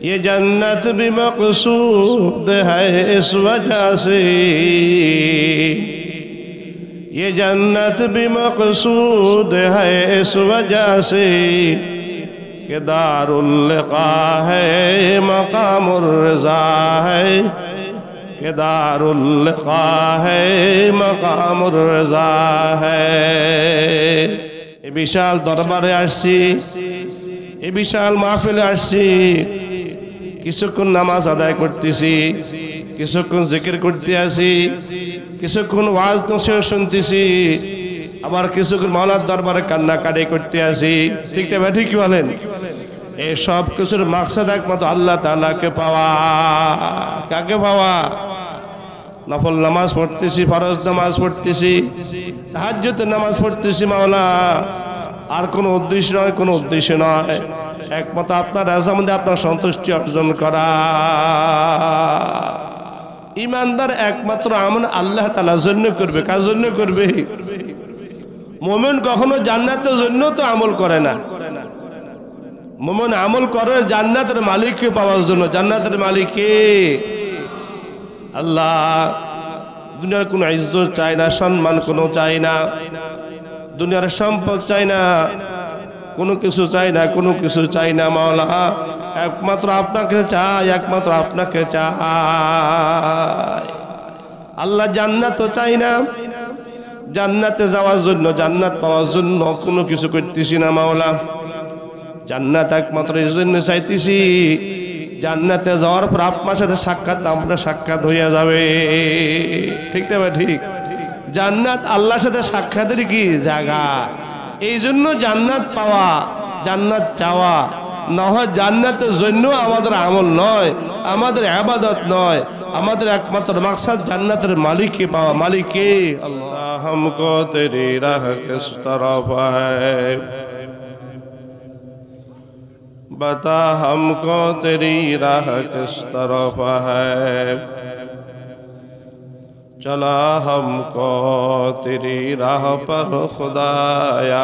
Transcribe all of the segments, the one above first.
یہ جنت بھی مقصود ہے اس وجہ سے یہ جنت بھی مقصود ہے اس وجہ سے کہ دار القا ہے مقام الرضا ہے کہ دار القا ہے مقام الرضا ہے یہ وشال دربار عرصی یہ وشال محفل عرصی কিছুক্ষণ নামাজ আদায় করতেছি কিছুক্ষণ জিকির করতে আসি কিছুক্ষণ ওয়াজ নসিহত শুনতেছি আবার কিছুক্ষণ মাওলার দরবারে কান্নাকাটি করতে আসি ঠিক না কি বলেন এই সব কিছুর মাকসাদ একমাত্র আল্লাহ তালাকে পাওয়া কাকে পাওয়া নফল নামাজ পড়তেছি ফরজ নামাজ পড়তেছি হাজ্যতে নামাজ পড়তেছি মাওলা আর কোনো উদ্দেশ্য নয় কোনো উদ্দেশ্য নয় একমত আপনার মধ্যে আপনার সন্তুষ্টি অর্জন করা ইমানদার একমাত্র আমল আল্লাহ তালা জন্য করবে কার জন্য করবে মোমেন কখনো জান্নাতের জন্য তো আমল করে না মোমেন আমল করে জান্নাতের মালিককে পাওয়ার জন্য জান্নাতের মালিককে আল্লাহ দুনিয়ার কোনো ইজ্জত চায় না সম্মান কোনো চায় না দুনিয়ার সম্পদ চায় না কোনো কিছু চাই না কোনো কিছু চাই না মাওলা একমাত্র আপনাকে চাই একমাত্র আপনাকে চাই আল্লাহ জান্নাতও চাই না জান্নাতে যাওয়ার জন্য জান্নাত পাওয়ার জন্য কোনো কিছু করতেছি না মাওলা জান্নাত একমাত্র এই জন্য চাইতেছি জান্নাতে যাওয়ার পর আপনার সাথে সাক্ষাৎ আমরা সাক্ষাৎ হইয়া যাবে ঠিক না ঠিক জান্নাত আল্লাহর সাথে সাক্ষাতের কি জায়গা এই জন্য জান্নাত পাওয়া জান্নাত চাওয়া নহয় জান্নাতের জন্য আমাদের আমল নয় আমাদের আবাদত নয় আমাদের একমাত্র মাকসাদ জান্নাতের মালিককে পাওয়া মালিককে আল্লাহ হমকো তেরি রাহ बता हमको तेरी چلا ہم کو تیری راہ پر خدایا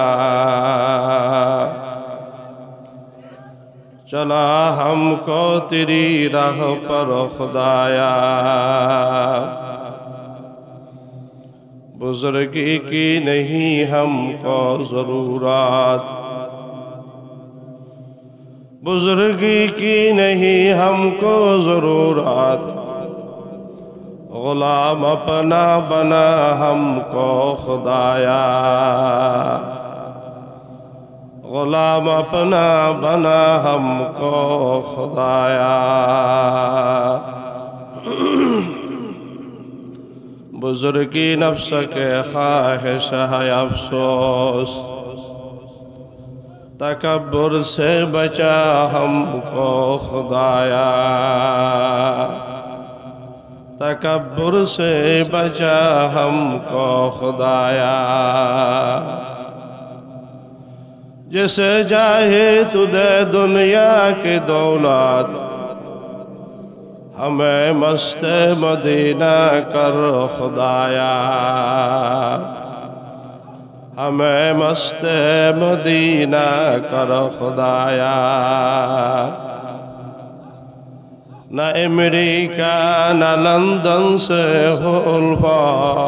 چلا ہم کو تیری راہ پر خدایا کی نہیں ہم کو ضرورات بزرگی کی نہیں ہم کو ضرورات غلام اپنا بنا ہم کو خدایا غلام اپنا بنا ہم کو خدایا بزرگی نفس کے خواہش ہے افسوس تکبر سے بچا ہم کو خدایا تکبر سے بچا ہم کو خدایا جسے جائے دنیا کی دولت ہمیں مست مدینہ کر خدایا ہمیں مست مدینہ کر خدایا نہ امریکہ نہ لندن سے ہو الفات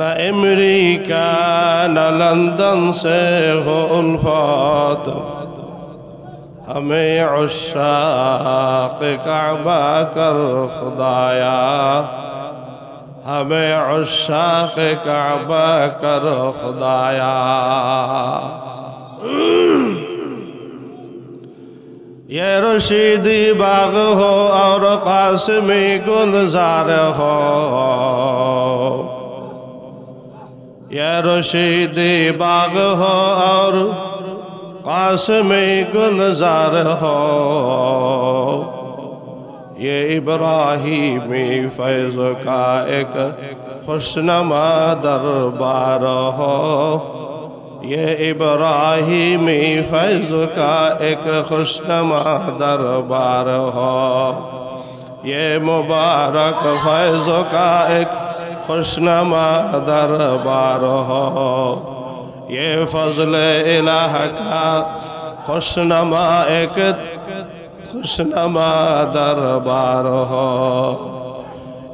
نہ امریکہ نہ لندن سے ہو الفات ہمیں عشاق کعبہ کر خدایا ہمیں عشاق کعبہ کر خدایا یہ رشیدی باغ ہو اور قاسمی گلزار ہو یہ رشیدی باغ ہو اور قاسمی گلزار ہو یہ ابراہیمی فیض کا ایک خوشنما دربار ہو یہ ابراہیمی فیض کا ایک خوشنما دربار ہو یہ مبارک فیض کا ایک خوشنما دربار ہو یہ فضل الہ کا خوشنما ایک خوشنما دربار ہو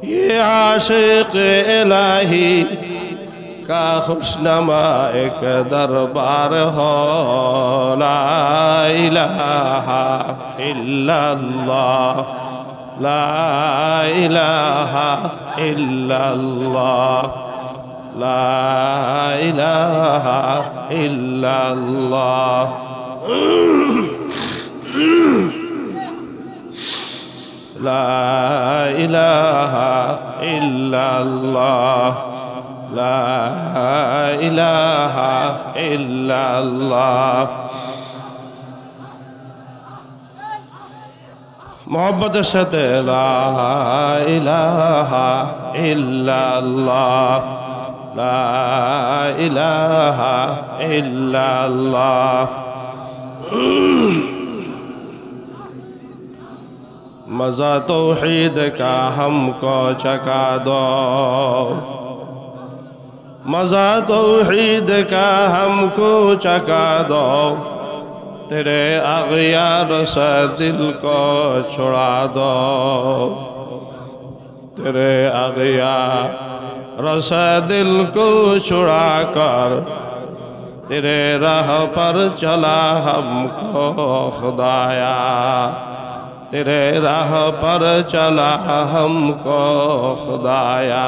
یہ عاشق الہی का खुशनमा एक दरबार हो ला इलाहा इल्लल्लाह ला इलाहा इल्लल्लाह ला इलाहा इल्लल्लाह لا إله إلا الله لا إله إلا الله محمد সাথে لا إله إلا الله لا إله إلا الله مزا توحيدك کا ہم کو چکا دو مزہ تو کا ہم کو چکا دو تیرے اغیار سے دل کو چھڑا دو تیرے اغیار رس دل کو چھڑا کر تیرے رہ پر چلا ہم کو خدایا तेरे राह पर चला हमको खुदाया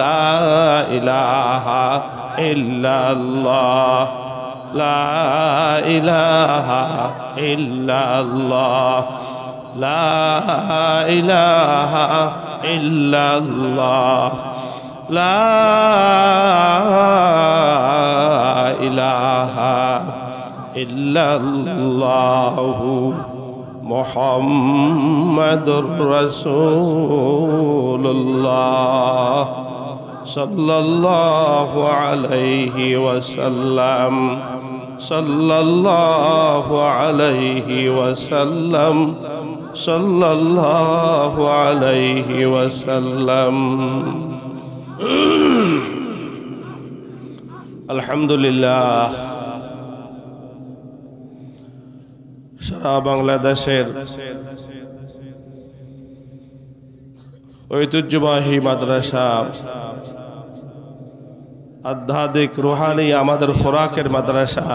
ला इलाहा इल्लल्लाह ला इलाहा इल्लल्लाह ला इलाहा इल्लल्लाह لا إله إلا الله محمد رسول الله صلى الله عليه وسلم صلى الله عليه وسلم صلى الله عليه وسلم الحمد لله সারা বাংলাদেশের ঐতিহ্যবাহী মাদ্রাসা আধ্যাত্মিক রুহানি আমাদের খোরাকের মাদ্রাসা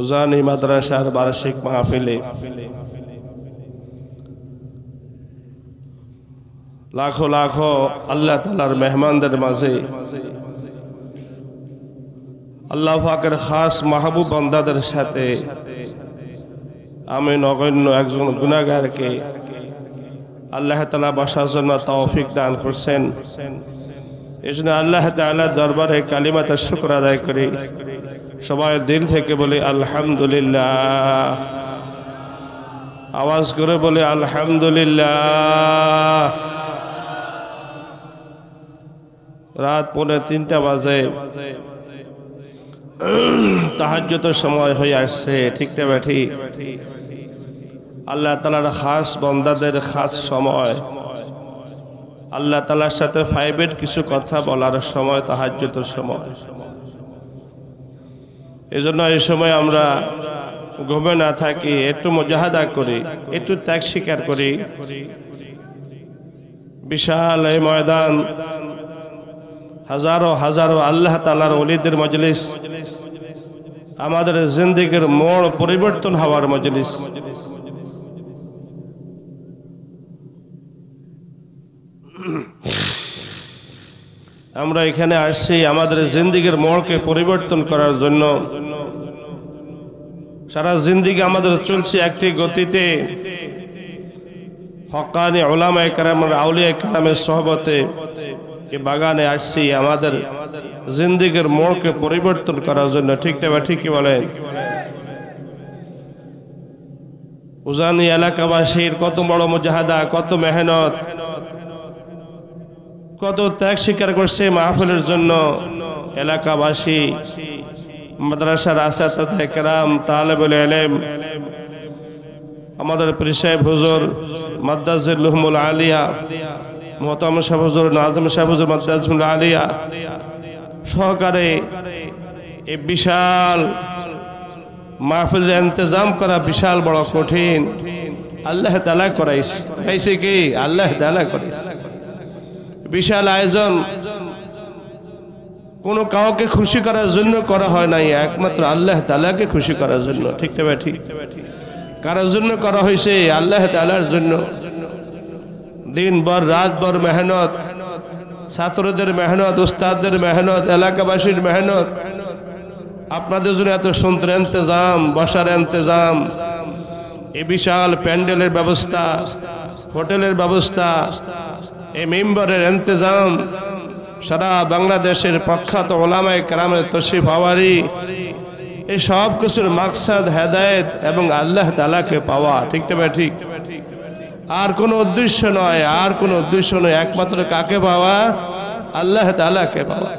উজানি মাদ্রাসার বার্ষিক মাহফিলে লাখো লাখো আল্লাহ তালার মেহমানদের মাঝে আল্লাহ ফাকের খাস মাহবুব আন্দাদের সাথে আমি নগণ্য একজন গুণাগারকে আল্লাহ তালা বাসার জন্য তৌফিক দান করছেন এই জন্য আল্লাহ তাল্লাহ দরবারে কালিমাতার শুক্র আদায় করি সবাই দিল থেকে বলি আলহামদুলিল্লাহ আওয়াজ করে বলি আলহামদুলিল্লাহ রাত পৌনে তিনটা বাজে যত সময় হয়ে আসছে ঠিকটা ব্যাঠি আল্লাহ তালার খাস বন্দাদের খাস সময় আল্লাহ তালার সাথে ফাইভের কিছু কথা বলার সময় যত সময় এজন্য এই সময় আমরা ঘুমে না থাকি একটু মজাহাদা করি একটু ত্যাগ স্বীকার করি বিশাল এই ময়দান হাজারো হাজারো আল্লাহ তালার অলিদের মজলিস আমাদের জিন্দিগির মোড় পরিবর্তন হওয়ার মজলিস আমরা এখানে আসছি আমাদের জিন্দিগির মোড়কে পরিবর্তন করার জন্য সারা জিন্দিগি আমাদের চলছে একটি গতিতে হকানি ওলামায় কারামের আউলিয়া কারামের সহবতে এই বাগানে আসছি আমাদের জিন্দিগির মোড়কে পরিবর্তন করার জন্য ঠিক বা ঠিকই বলেন উজানি এলাকাবাসীর কত বড় মুজাহাদা কত মেহনত কত ত্যাগ স্বীকার করছে মাহফিলের জন্য এলাকাবাসী মাদ্রাসার আশা তথা আমাদের পরিষেব হুজুর মাদ্রাজুল আলিয়া মহতম সাহজুর নাজম সাহজুর মাদ্রাসমুল আলিয়া সহকারে এ বিশাল মাহফিল ইন্তজাম করা বিশাল বড় কঠিন আল্লাহ তালা করাইছে করাইছে কি আল্লাহ তালা করাইছে বিশাল আয়োজন কোনো কাউকে খুশি করার জন্য করা হয় নাই একমাত্র আল্লাহ তালাকে খুশি করার জন্য ঠিক তবে ঠিক কারোর জন্য করা হয়েছে আল্লাহ তালার জন্য দিন বর রাত বর মেহনত ছাত্রদের মেহনত উস্তাদের মেহনত এলাকাবাসীর মেহনত আপনাদের জন্য এত সুন্দর এন্তজাম বসার এন্তজাম এই বিশাল প্যান্ডেলের ব্যবস্থা হোটেলের ব্যবস্থা এই মেম্বারের এন্তজাম সারা বাংলাদেশের প্রখ্যাত ওলামায় কালামের তশিফ হওয়ারি এই সব কিছুর মাকসাদ হেদায়ত এবং আল্লাহ তালাকে পাওয়া ঠিক ঠিক আর কোন উদ্দেশ্য নয় আর কোন উদ্দেশ্য নয় একমাত্র কাকে পাওয়া আল্লাহ তালাকে পাওয়া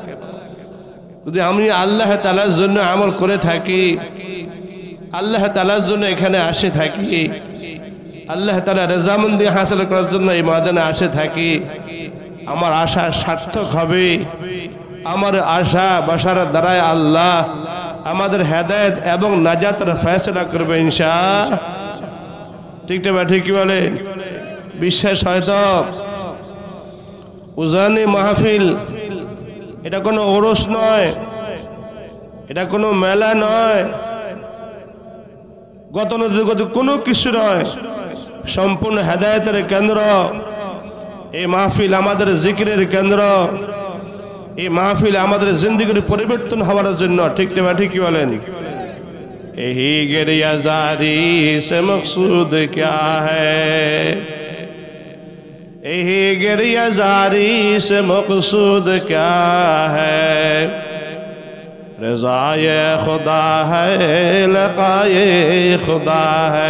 যদি আমি আল্লাহ তালার জন্য আমল করে থাকি আল্লাহ তালার জন্য এখানে আসে থাকি আল্লাহ তালা রেজামন্দি হাসিল করার জন্য এই ময়দানে আসে থাকি আমার আশা সার্থক হবে আমার আশা বাসার দ্বারায় আল্লাহ আমাদের হেদায়ত এবং নাজাতের ফেসলা করবে ইনশা ঠিকটা ব্যাঠে কি বলে বিশ্বাস তো উজানি মাহফিল এটা কোনো ওরস নয় এটা কোনো মেলা নয় গতানুগত কোনো কিছু নয় সম্পূর্ণ হেদায়তের কেন্দ্র এই মাহফিল আমাদের জিকিরের কেন্দ্র এই মাহফিল আমাদের জিন্দিগির পরিবর্তন হওয়ার জন্য ঠিক না ঠিক কি বলেন یہی گریہ زاری سے مقصود کیا ہے یہی گریہ زاری سے مقصود کیا ہے رضاء خدا ہے لقائے خدا ہے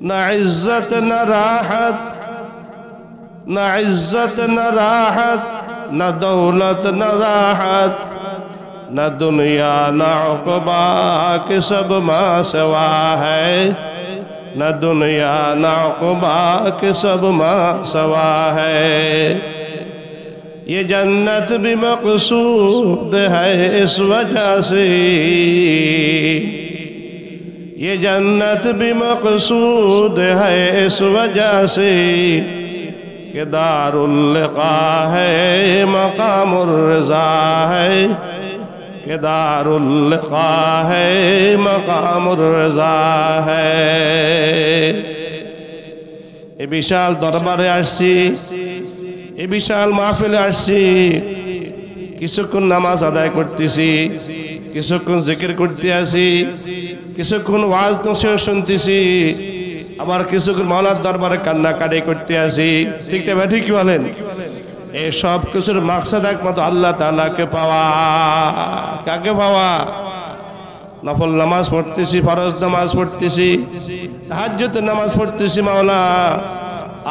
نہ عزت نہ راحت نہ عزت نہ راحت نہ دولت نہ راحت نہ دنیا نہ عقبہ کہ سب ماں سوا ہے نہ دنیا نہ عقبہ کہ سب ماں سوا ہے یہ جنت بھی مقصود ہے اس وجہ سے یہ جنت بھی مقصود ہے اس وجہ سے کہ دار اللقاء ہے مقام الرضا ہے کہ دار الخواہ ہے مقام الرضا ہے এ বিশাল দরবারে আসছি এ বিশাল মাহফিলে আসছি কিছুক্ষণ নামাজ আদায় করতেছি কিছুক্ষণ জিকির করতে আসি কিছুক্ষণ ওয়াজ নসিহত শুনতেছি আবার কিছুক্ষণ মাওলার দরবারে কান্নাকাটি করতে আসি ঠিকটা ঠিক বলেন এসব কিছুর মাকসাদ একমাত্র আল্লাহ তালাকে পাওয়া কাকে পাওয়া নফল নামাজ পড়তেছি ফরজ নামাজ পড়তেছি হাজ্যতে নামাজ পড়তেছি মাওলা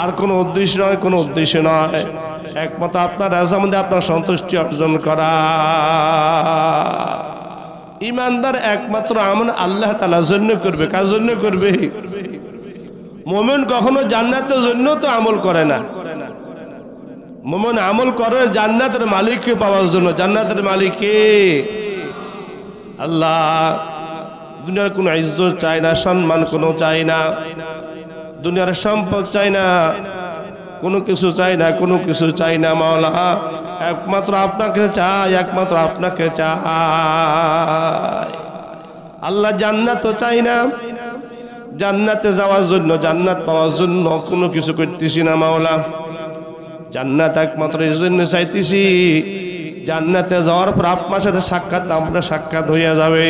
আর কোনো উদ্দেশ্য নয় কোনো উদ্দেশ্য নয় একমাত্র আপনার রাজামধ্যে আপনার সন্তুষ্টি অর্জন করা ইমানদার একমাত্র আমন আল্লাহ তালার জন্য করবে কার জন্য করবে মোমেন কখনো জান্নাতের জন্য তো আমল করে না মোমন আমল করে জান্নাতের মালিককে পাওয়ার জন্য জান্নাতের মালিককে আল্লাহ দুনিয়ার কোনো ইজ্জত চাই না সম্মান কোনো চাই না দুনিয়ার সম্পদ চাই না কোনো কিছু চাই না কোনো কিছু চাই না মাওলা একমাত্র আপনাকে চাই একমাত্র আপনাকে চাই আল্লাহ জান্নাত চাই না জান্নাতে যাওয়ার জন্য জান্নাত পাওয়ার জন্য কোনো কিছু করতেছি না মাওলা জান্নাত একমাত্র এই জন্য চাইতেছি জান্নাতে যাওয়ার পর আপনার সাথে সাক্ষাৎ আমরা সাক্ষাৎ হইয়া যাবে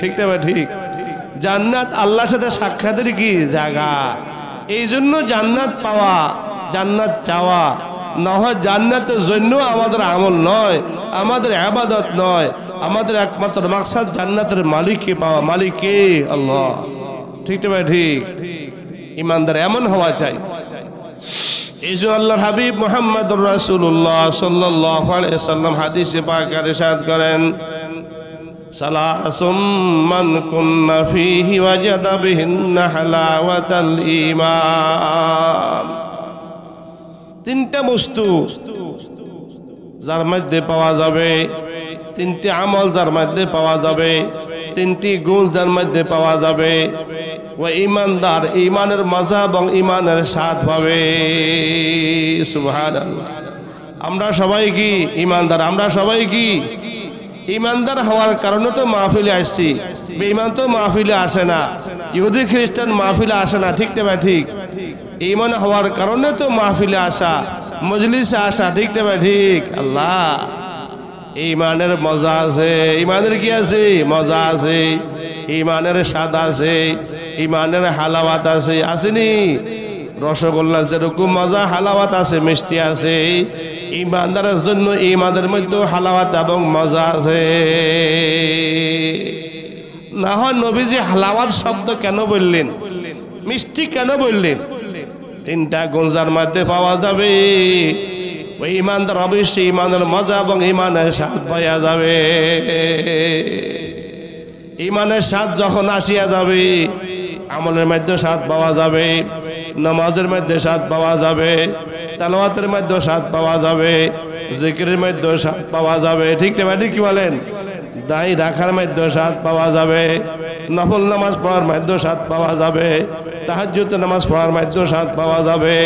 ঠিক না ঠিক জান্নাত আল্লাহর সাথে সাক্ষাতের কি জায়গা এই জন্য জান্নাত পাওয়া জান্নাত চাওয়া না হয় জান্নাতের জন্য আমাদের আমল নয় আমাদের আবাদত নয় আমাদের একমাত্র মাকসাদ জান্নাতের মালিককে পাওয়া মালিককে আল্লাহ ঠিক না ঠিক ইমানদার এমন হওয়া চাই এই যে আল্লাহর হাবিব মোহাম্মদ রাসুল্লাহ সাল্লাহ সাল্লাম হাদিসে পাক আরেশাদ করেন সালাসুম মান কুন্না ফিহি ওয়াজাদা বিহিন্না হালাওয়াতাল ঈমান তিনটা বস্তু যার মধ্যে পাওয়া যাবে তিনটি আমল যার মধ্যে পাওয়া যাবে তিনটি গুণ যার মধ্যে পাওয়া যাবে ও ইমানদার ইমানের মজা এবং ইমানের স্বাদ পাবে আমরা সবাই কি ইমানদার আমরা সবাই কি ইমানদার হওয়ার কারণে তো মাহফিলে আসছি বেঈমান তো মাহফিলে আসে না ইহুদি খ্রিস্টান মাহফিলে আসে না ঠিক না ঠিক ইমান হওয়ার কারণে তো মাহফিলে আসা মজলিসে আসা ঠিক না ঠিক আল্লাহ ইমানের মজা আছে ইমানের কি আছে মজা আছে ইমানের স্বাদ আছে ইমানের হালাওয়াত আছে আসেনি রসগোল্লা যেরকম মজা হালাওয়াত আছে মিষ্টি আছে ইমানদারের জন্য ইমানের মধ্যে হালাবাত এবং মজা আছে না হয় নবীজি হালাবাত শব্দ কেন বললেন মিষ্টি কেন বললেন তিনটা গুঞ্জার মধ্যে পাওয়া যাবে ওই ইমানদার অবশ্যই ইমানের মজা এবং ইমানের স্বাদ পাইয়া যাবে ইমানের স্বাদ যখন আসিয়া যাবে আমলের মধ্যে স্বাদ পাওয়া যাবে নামাজের মধ্যে স্বাদ পাওয়া যাবে তালওয়াতের মধ্যে স্বাদ পাওয়া যাবে জিকিরের মধ্যে স্বাদ পাওয়া যাবে ঠিক না কি বলেন দাঁড়ি রাখার মধ্যে স্বাদ পাওয়া যাবে নফল নামাজ পড়ার মধ্যে স্বাদ পাওয়া যাবে তাহাজ্যুত নামাজ পড়ার মধ্যে স্বাদ পাওয়া যাবে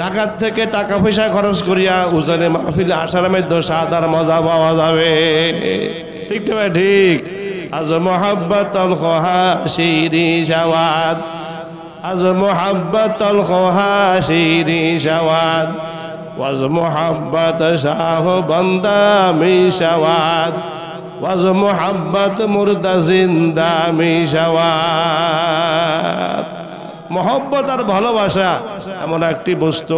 ঢাকার থেকে টাকা পয়সা খরচ করিয়া উজানে মাহফিলে আসার মধ্যে স্বাদ মজা পাওয়া যাবে ঠিক ভাই ঠিক আজ মোহাব্বত আজ মোহাব্বত ওয়াজ মোহাব্বত শাহ বন্দা মি ওয়াজ মোহাব্বত মুর্দা জিন্দা মি মহব্বত আর ভালোবাসা এমন একটি বস্তু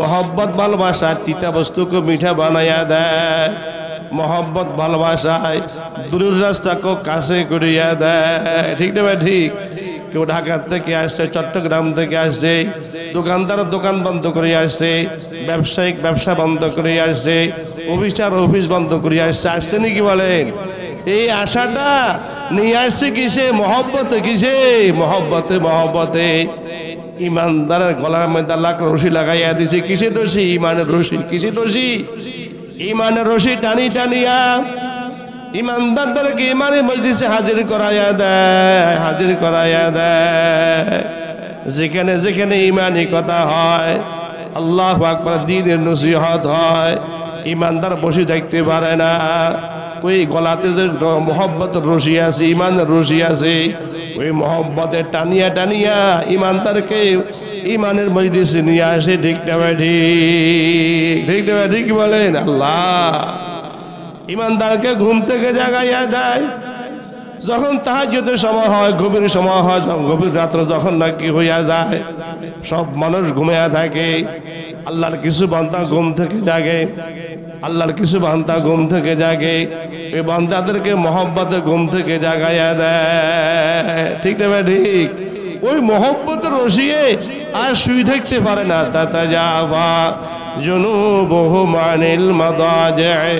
মহব্বত ভালোবাসা তিতা বস্তুকে মিঠা বানাইয়া দেয় মহব্বত ভালোবাসায় দূরের রাস্তাকে কাছে করিয়া দেয় ঠিক না ভাই ঠিক কেউ ঢাকার থেকে আসছে চট্টগ্রাম থেকে আসছে দোকানদার দোকান বন্ধ করে আসছে ব্যবসায়িক ব্যবসা বন্ধ করে আসছে অফিসার অফিস বন্ধ করে আসছে আসছে নাকি বলেন এই আশাটা নিয়ে আসছে কিসে মহব্বতে কিসে মহব্বতে মহব্বতে ইমানদারের গলার মধ্যে আল্লাহ রশি লাগাইয়া দিছে কিসে দোষী ইমানের রশি কিসে দোষী ইমানের রশি টানি টানিয়া ইমানদারদেরকে ইমানের মজলিসে হাজির করাইয়া দেয় হাজির করাইয়া দেয় যেখানে যেখানে ইমানি কথা হয় আল্লাহ আকবর দিনের নসিহত হয় ইমানদার বসে থাকতে পারে না ওই গলাতে যে মহব্বত রশি আছে রসিয়াছে আছে ওই মহব্বতের টানিয়া টানিয়া ইমানদারকে ইমানের মজলিসে নিয়ে আসে ঠিক না ভাই ঠিক ঠিক না ঠিক বলেন আল্লাহ ইমানদারকে ঘুম থেকে জাগাইয়া দেয় যখন তাহার যদি সময় হয় গভীর সময় হয় গভীর রাত্র যখন নাকি হইয়া যায় সব মানুষ ঘুমিয়া থাকে আল্লাহর কিছু বান্দা ঘুম থেকে জাগে আল্লাহর কিছু বান্দা ঘুম থেকে জাগে এই বান্দাদেরকে মহব্বতে ঘুম থেকে জাগাইয়া দেয় ঠিক না ভাই ঠিক ওই মহব্বতের রসিয়ে আর শুই থাকতে পারে না তাতা যাওয়া জনু বহু মানিল মাদা যায়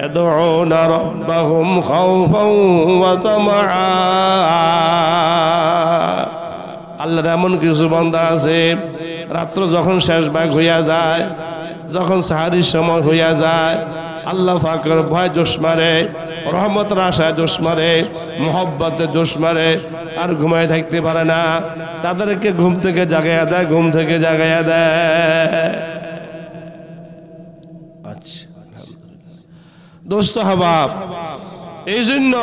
يدعون ربهم خوفا وطمعا আল্লাহর এমন কিছু বান্দা আছে রাত্র যখন শেষ ভাগ হইয়া যায় যখন সাহারির সময় হইয়া যায় আল্লাহ ফাকর ভয় জোস মারে রহমত রাশায় জোশ মারে মোহব্বতে জোস মারে আর ঘুমায় থাকতে পারে না তাদেরকে ঘুম থেকে জাগাইয়া দেয় ঘুম থেকে জাগাইয়া দেয় আচ্ছা দোস্ত হাবাব এই জন্য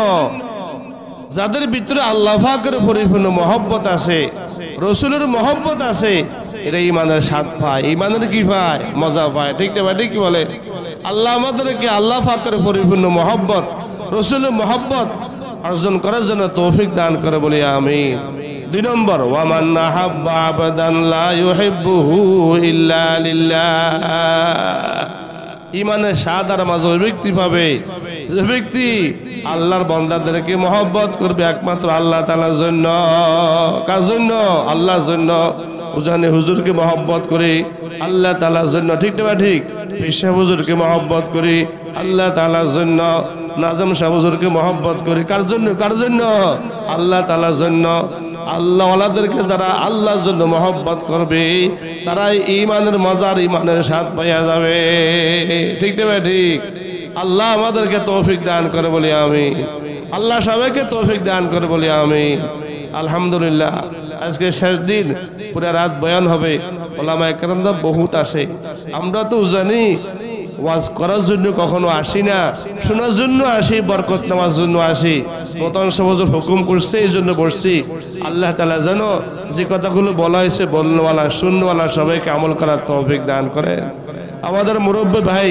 যাদের ভিতরে আল্লাহ ফাকের পরিপূর্ণ মহব্বত আছে রসুলের মহব্বত আছে এটা ইমানের স্বাদ পায় ইমানের কি পায় মজা পায় ঠিক না ভাই কি বলে আল্লাহ আমাদেরকে আল্লাহ ফাকের পরিপূর্ণ মহব্বত রসুলের মহব্বত অর্জন করার জন্য তৌফিক দান করে বলি আমি দুই নম্বর ওয়ামান আহাব্বা আবাদান লা ইউহিব্বুহু ইল্লা লিল্লাহ ইমানে সাদ আর মাঝে ওই ব্যক্তি পাবে যে ব্যক্তি আল্লাহর বন্দাদেরকে মহব্বত করবে একমাত্র আল্লাহ তালার জন্য কার জন্য আল্লাহর জন্য উজানে হুজুরকে মহব্বত করে আল্লাহ তালার জন্য ঠিক না ঠিক পেশা হুজুরকে মহব্বত করে আল্লাহ তালার জন্য নাজম শাহ হুজুরকে মহব্বত করে কার জন্য কার জন্য আল্লাহ তালার জন্য আল্লাহওয়ালাদেরকে যারা আল্লাহর জন্য মহব্বত করবে তারাই ইমানের মজার ইমানের স্বাদ পাইয়া যাবে ঠিক দেবে ঠিক আল্লাহ আমাদেরকে তৌফিক দান করে বলি আমি আল্লাহ সবাইকে তৌফিক দান করে বলি আমি আলহামদুলিল্লাহ আজকে শেষ দিন পুরা রাত বয়ান হবে ওলামা একরামরা বহুত আসে আমরা তো জানি ওয়াজ করার জন্য কখনো আসি না শোনার জন্য আসি বরকত নেওয়ার জন্য আসি প্রথম সমাজের হুকুম করছে এই জন্য বসছি আল্লাহ তালা যেন যে কথাগুলো বলা হয়েছে বলনওয়ালা শূন্যওয়ালা সবাইকে আমল করার তৌফিক দান করে আমাদের মুরব্বী ভাই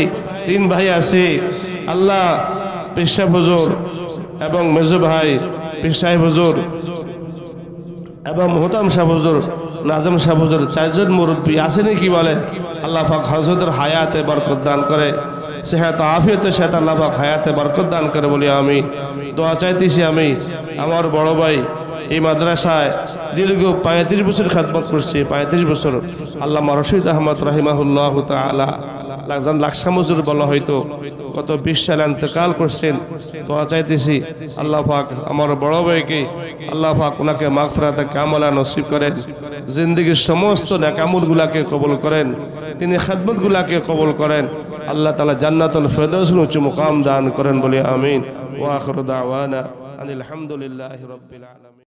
তিন ভাই আছে আল্লাহ পেশা হজুর এবং মেজু ভাই পেশাই হজুর এবং মোহতাম শাহ হজুর নাজম শাহ হজুর চারজন মুরব্বী আছে নাকি বলে আল্লাহ পাক হজরতের হায়াতে বরকত দান করে সেহাত আফিয়তে সেহাত আল্লাহ পাক হায়াতে বরকত দান করে বলি আমি দোয়া চাইতেছি আমি আমার বড় ভাই এই মাদ্রাসায় দীর্ঘ পঁয়ত্রিশ বছর খাদমত করছি পঁয়ত্রিশ বছর আল্লাহ রশিদ আহমদ রাহিমাহুল্লাহ তালা লাকজান লাকসা মজুর বলা হয়তো কত বিশ সালে অন্তকাল করছেন দোয়া চাইতেছি আল্লাহ পাক আমার বড় ভাইকে আল্লাহ পাক ওনাকে মাগফরাতে কামলা নসিব করেন জিন্দগির সমস্ত গুলাকে কবল করেন তিনি গুলাকে কবল করেন আল্লাহ তালা জান্নাতুল ফেরদৌসুল উঁচু মুকাম দান করেন বলে আমিন ওয়াখর দাওয়ানা আলহামদুলিল্লাহ রবিল আলমিন